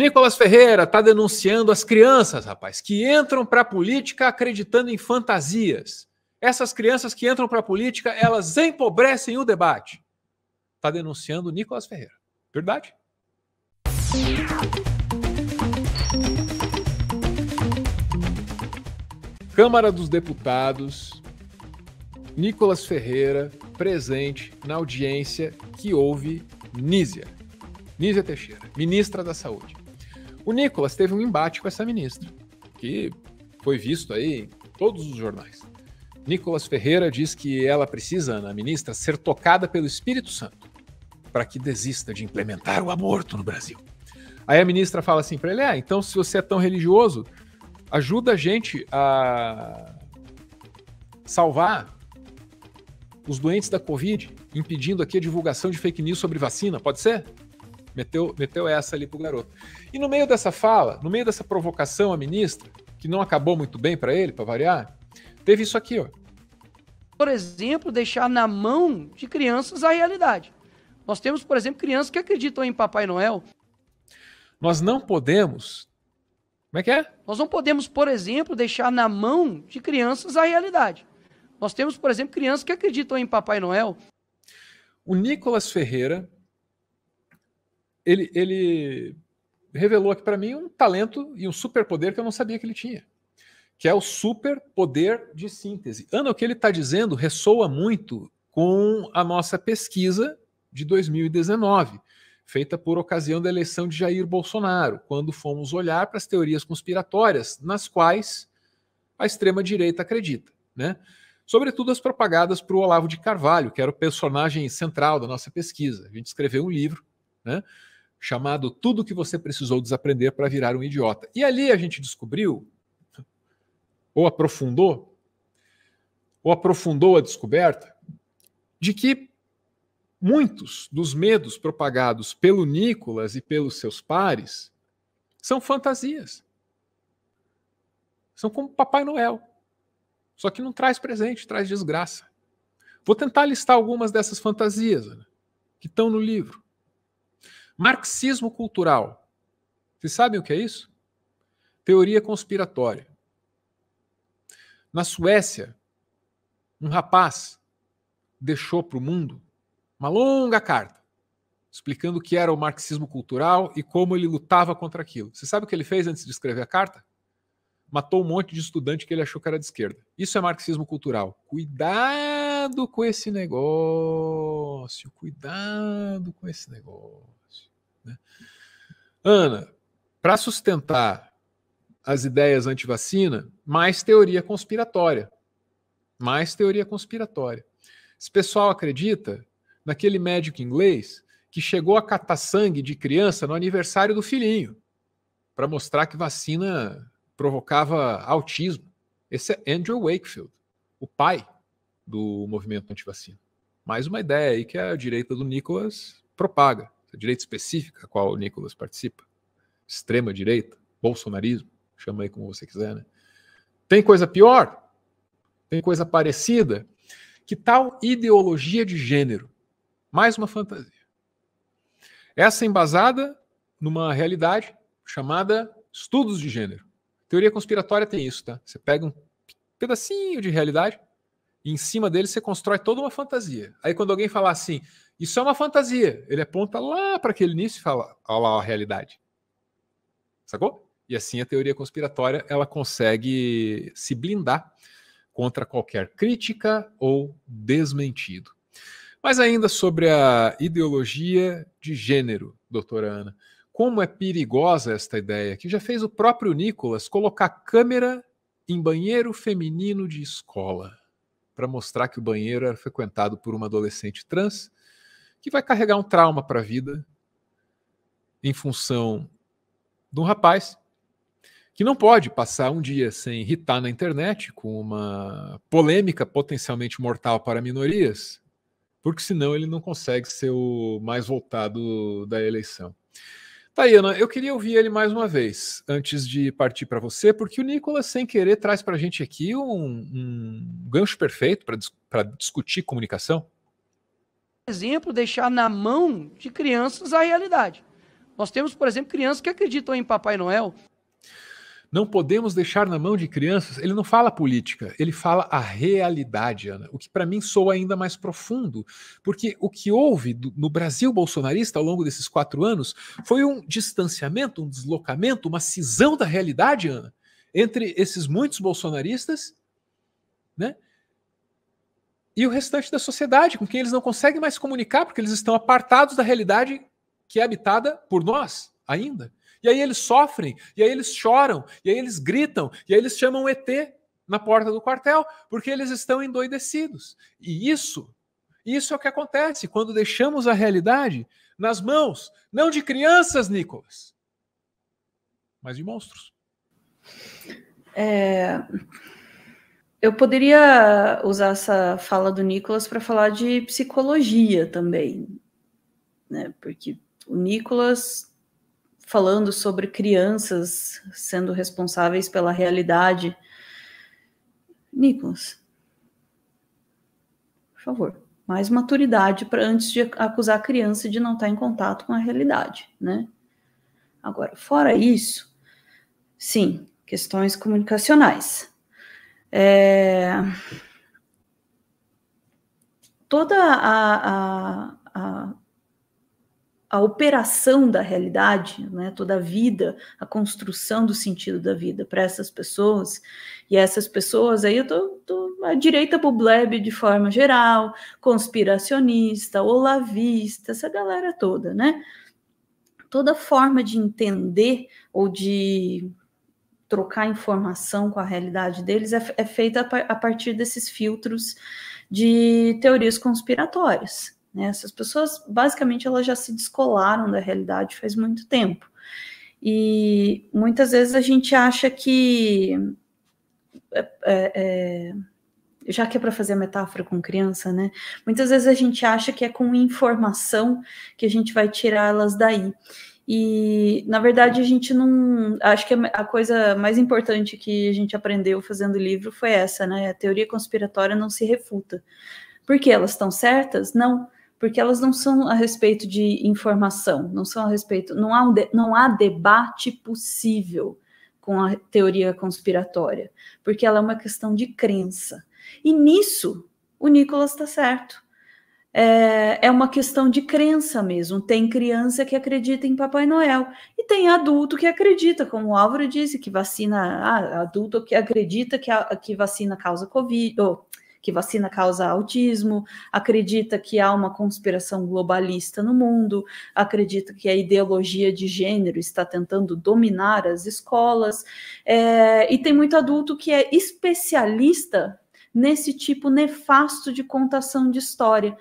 Nicolas Ferreira está denunciando as crianças, rapaz, que entram para a política acreditando em fantasias. Essas crianças que entram para a política, elas empobrecem o debate. Está denunciando Nicolas Ferreira. Verdade? Câmara dos Deputados, Nicolas Ferreira presente na audiência que houve Nízia. Nízia Teixeira, ministra da Saúde. O Nicolas teve um embate com essa ministra, que foi visto aí em todos os jornais. Nicolas Ferreira diz que ela precisa, a ministra, ser tocada pelo Espírito Santo para que desista de implementar o aborto no Brasil. Aí a ministra fala assim para ele: ah, então se você é tão religioso, ajuda a gente a salvar os doentes da Covid, impedindo aqui a divulgação de fake news sobre vacina, pode ser? Meteu, meteu essa ali pro garoto. E no meio dessa fala, no meio dessa provocação à ministra, que não acabou muito bem para ele, para variar, teve isso aqui, ó. Por exemplo, deixar na mão de crianças a realidade. Nós temos, por exemplo, crianças que acreditam em Papai Noel. Nós não podemos. Como é que é? Nós não podemos, por exemplo, deixar na mão de crianças a realidade. Nós temos, por exemplo, crianças que acreditam em Papai Noel. O Nicolas Ferreira ele, ele revelou aqui para mim um talento e um superpoder que eu não sabia que ele tinha, que é o superpoder de síntese. Ana, o que ele está dizendo ressoa muito com a nossa pesquisa de 2019, feita por ocasião da eleição de Jair Bolsonaro, quando fomos olhar para as teorias conspiratórias nas quais a extrema-direita acredita, né? Sobretudo as propagadas por Olavo de Carvalho, que era o personagem central da nossa pesquisa. A gente escreveu um livro, né? chamado Tudo que você precisou desaprender para virar um idiota. E ali a gente descobriu, ou aprofundou, ou aprofundou a descoberta, de que muitos dos medos propagados pelo Nicolas e pelos seus pares são fantasias. São como Papai Noel. Só que não traz presente, traz desgraça. Vou tentar listar algumas dessas fantasias que estão no livro. Marxismo cultural. Vocês sabem o que é isso? Teoria conspiratória. Na Suécia, um rapaz deixou para o mundo uma longa carta explicando o que era o marxismo cultural e como ele lutava contra aquilo. Você sabe o que ele fez antes de escrever a carta? Matou um monte de estudante que ele achou que era de esquerda. Isso é marxismo cultural. Cuidado! Cuidado com esse negócio, cuidado com esse negócio. Né? Ana, para sustentar as ideias anti-vacina, mais teoria conspiratória. Mais teoria conspiratória. Esse pessoal acredita naquele médico inglês que chegou a catar sangue de criança no aniversário do filhinho, para mostrar que vacina provocava autismo. Esse é Andrew Wakefield, o pai do movimento antivacina. Mais uma ideia aí que a direita do Nicolas propaga, a direita específica a qual o Nicolas participa, extrema direita, bolsonarismo, chama aí como você quiser, né? Tem coisa pior? Tem coisa parecida? Que tal ideologia de gênero? Mais uma fantasia. Essa embasada numa realidade chamada estudos de gênero. Teoria conspiratória tem isso, tá? Você pega um pedacinho de realidade, e em cima dele você constrói toda uma fantasia. Aí quando alguém falar assim, isso é uma fantasia, ele aponta lá para aquele início e fala, olha lá a realidade. Sacou? E assim a teoria conspiratória ela consegue se blindar contra qualquer crítica ou desmentido. Mas ainda sobre a ideologia de gênero, doutora Ana, como é perigosa esta ideia que já fez o próprio Nicolas colocar câmera em banheiro feminino de escola para mostrar que o banheiro era frequentado por uma adolescente trans que vai carregar um trauma para a vida em função de um rapaz que não pode passar um dia sem irritar na internet com uma polêmica potencialmente mortal para minorias, porque senão ele não consegue ser o mais voltado da eleição. Tayana, eu queria ouvir ele mais uma vez, antes de partir para você, porque o Nicolas, sem querer, traz para a gente aqui um, um gancho perfeito para discutir comunicação. Exemplo, deixar na mão de crianças a realidade. Nós temos, por exemplo, crianças que acreditam em Papai Noel, não podemos deixar na mão de crianças. Ele não fala política, ele fala a realidade, Ana. O que para mim soa ainda mais profundo, porque o que houve no Brasil bolsonarista ao longo desses quatro anos foi um distanciamento, um deslocamento, uma cisão da realidade, Ana, entre esses muitos bolsonaristas, né? E o restante da sociedade, com quem eles não conseguem mais comunicar, porque eles estão apartados da realidade que é habitada por nós ainda. E aí eles sofrem, e aí eles choram, e aí eles gritam, e aí eles chamam ET na porta do quartel, porque eles estão endoidecidos. E isso, isso é o que acontece quando deixamos a realidade nas mãos, não de crianças, Nicolas, mas de monstros. É... Eu poderia usar essa fala do Nicolas para falar de psicologia também, né? Porque o Nicolas falando sobre crianças sendo responsáveis pela realidade. Nicolas, por favor, mais maturidade para antes de acusar a criança de não estar em contato com a realidade, né? Agora, fora isso, sim, questões comunicacionais. É... Toda a, a, a a operação da realidade, né, toda a vida, a construção do sentido da vida para essas pessoas, e essas pessoas aí eu tô, tô a direita bublebe de forma geral, conspiracionista, olavista, essa galera toda, né? Toda forma de entender ou de trocar informação com a realidade deles é, é feita a, a partir desses filtros de teorias conspiratórias, né? Essas pessoas, basicamente, elas já se descolaram da realidade faz muito tempo. E muitas vezes a gente acha que. É, é, é já que é para fazer a metáfora com criança, né? Muitas vezes a gente acha que é com informação que a gente vai tirar elas daí. E, na verdade, a gente não. Acho que a coisa mais importante que a gente aprendeu fazendo o livro foi essa, né? A teoria conspiratória não se refuta. Porque elas estão certas? Não porque elas não são a respeito de informação, não são a respeito, não há, um de, não há debate possível com a teoria conspiratória, porque ela é uma questão de crença. E nisso o Nicolas está certo. É, é uma questão de crença mesmo. Tem criança que acredita em Papai Noel e tem adulto que acredita, como o Álvaro disse, que vacina, ah, adulto que acredita que, a, que vacina causa Covid, que vacina causa autismo, acredita que há uma conspiração globalista no mundo, acredita que a ideologia de gênero está tentando dominar as escolas, é, e tem muito adulto que é especialista nesse tipo nefasto de contação de história,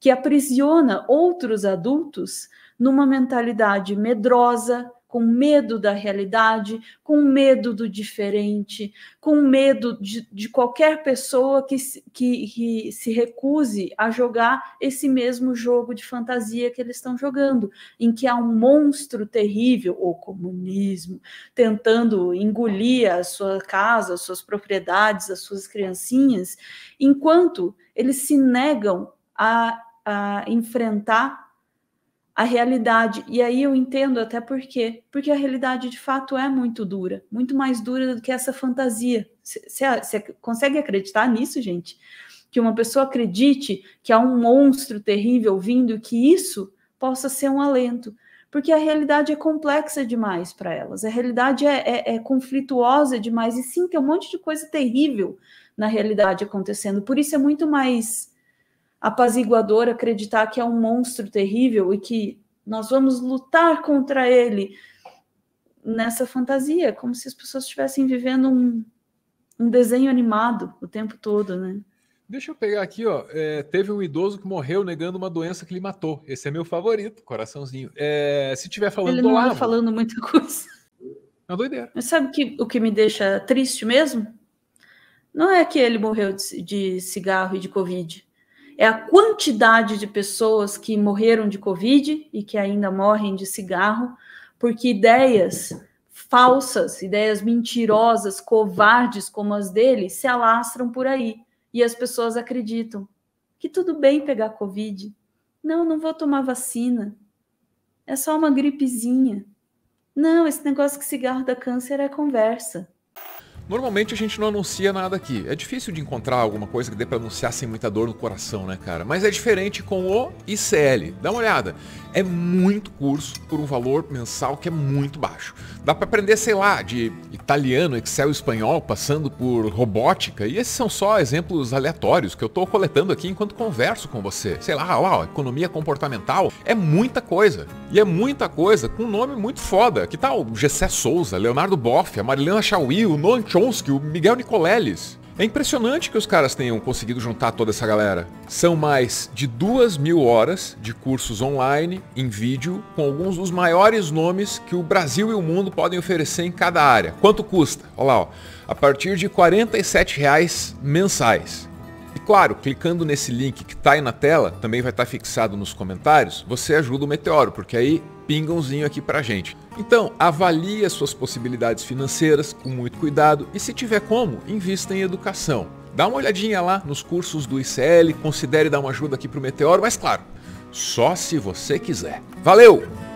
que aprisiona outros adultos numa mentalidade medrosa, com medo da realidade, com medo do diferente, com medo de, de qualquer pessoa que, que, que, se recuse a jogar esse mesmo jogo de fantasia que eles estão jogando, em que há um monstro terrível, o comunismo, tentando engolir a sua casa, as suas propriedades, as suas criancinhas, enquanto eles se negam a, a enfrentar a realidade. E aí eu entendo até por quê. Porque a realidade de fato é muito dura, muito mais dura do que essa fantasia. Você ah, consegue acreditar nisso, gente? Que uma pessoa acredite que há um monstro terrível vindo e que isso possa ser um alento. Porque a realidade é complexa demais para elas, a realidade é, é, é conflituosa demais, e sim, tem um monte de coisa terrível na realidade acontecendo. Por isso é muito mais apaziguador acreditar que é um monstro terrível e que nós vamos lutar contra ele nessa fantasia, como se as pessoas estivessem vivendo um, um desenho animado o tempo todo, né? Deixa eu pegar aqui, ó. É, teve um idoso que morreu negando uma doença que lhe matou. Esse é meu favorito, coraçãozinho. É, se tiver falando Ele não do lado, falando muita coisa. É uma doideira. Mas sabe que, o que me deixa triste mesmo? Não é que ele morreu de, de cigarro e de Covid é a quantidade de pessoas que morreram de Covid e que ainda morrem de cigarro, porque ideias falsas, ideias mentirosas, covardes como as dele, se alastram por aí e as pessoas acreditam que tudo bem pegar Covid. Não, não vou tomar vacina. É só uma gripezinha. Não, esse negócio que cigarro dá câncer é conversa. Normalmente a gente não anuncia nada aqui. É difícil de encontrar alguma coisa que dê para anunciar sem muita dor no coração, né, cara? Mas é diferente com o ICL. Dá uma olhada. É muito curso por um valor mensal que é muito baixo. Dá para aprender, sei lá, de italiano, Excel, espanhol, passando por robótica. E esses são só exemplos aleatórios que eu tô coletando aqui enquanto converso com você. Sei lá, ó, economia comportamental é muita coisa. E é muita coisa com um nome muito foda. Que tal tá Gessé Souza, Leonardo Boff, a Marilena Chauí, o Noam que o Miguel Nicoleles. É impressionante que os caras tenham conseguido juntar toda essa galera. São mais de duas mil horas de cursos online, em vídeo, com alguns dos maiores nomes que o Brasil e o mundo podem oferecer em cada área. Quanto custa? Olha lá, ó. a partir de R$ 47 reais mensais. E claro, clicando nesse link que está aí na tela, também vai estar tá fixado nos comentários, você ajuda o Meteoro, porque aí pingãozinho aqui para gente. Então, avalie as suas possibilidades financeiras com muito cuidado e se tiver como, invista em educação. Dá uma olhadinha lá nos cursos do ICL, considere dar uma ajuda aqui pro Meteoro, mas claro, só se você quiser. Valeu!